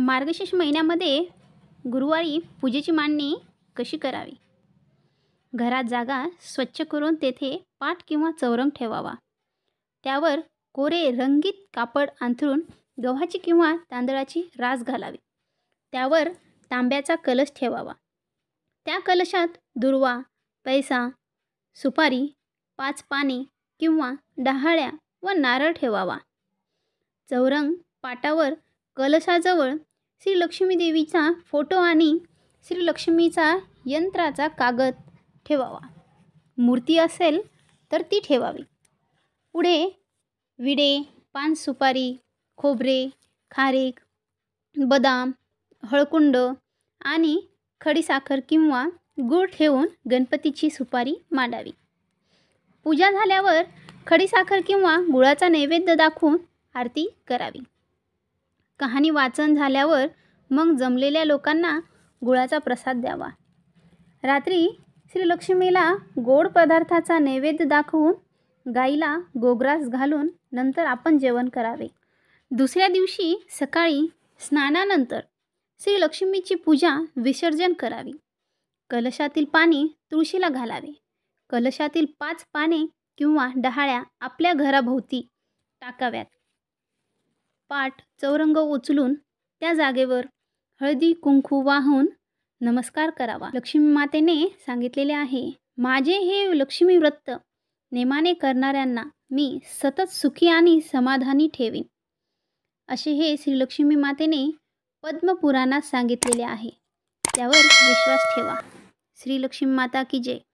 मार्गशीर्ष महिन्यामध्ये गुरुवारी पूजेची मांडणी कशी करावी घरात जागा स्वच्छ करून तेथे पाट किंवा चौरंग ठेवावा त्यावर कोरे रंगीत कापड अंथरून गव्हाची किंवा तांदळाची रास घालावी त्यावर तांब्याचा कलश ठेवावा त्या कलशात दुर्वा पैसा सुपारी पाच पाने किंवा डहाळ्या व नारळ ठेवावा चौरंग पाटावर कलशाजवळ श्री लक्ष्मी देवीचा फोटो आणि श्री लक्ष्मीचा यंत्राचा कागद ठेवावा मूर्ती असेल तर ती ठेवावी पुढे विडे पान सुपारी खोबरे खारेक बदाम हळकुंड आणि खडीसाखर किंवा गूळ ठेवून गणपतीची सुपारी मांडावी पूजा झाल्यावर खडीसाखर किंवा गुळाचा नैवेद्य दाखवून आरती करावी कहाणी वाचन झाल्यावर मग जमलेल्या लोकांना गुळाचा प्रसाद द्यावा रात्री श्रीलक्ष्मीला गोड पदार्थाचा नैवेद्य दाखवून गाईला गोग्रास घालून नंतर आपण जेवण करावे दुसऱ्या दिवशी सकाळी स्नानानंतर श्रीलक्ष्मीची पूजा विसर्जन करावी कलशातील पाणी तुळशीला घालावे कलशातील पाच पाने किंवा डहाळ्या आपल्या घराभोवती टाकाव्यात पाठ चौरंग उचलून त्या जागेवर हळदी कुंकू वाहून नमस्कार करावा लक्ष्मी मातेने सांगितलेले आहे माझे हे लक्ष्मी व्रत नेमाने करणाऱ्यांना मी सतत सुखी आणि समाधानी ठेवीन असे हे श्री लक्ष्मी मातेने पद्मपुराणात सांगितलेले आहे त्यावर विश्वास ठेवा श्री लक्ष्मी माता की जय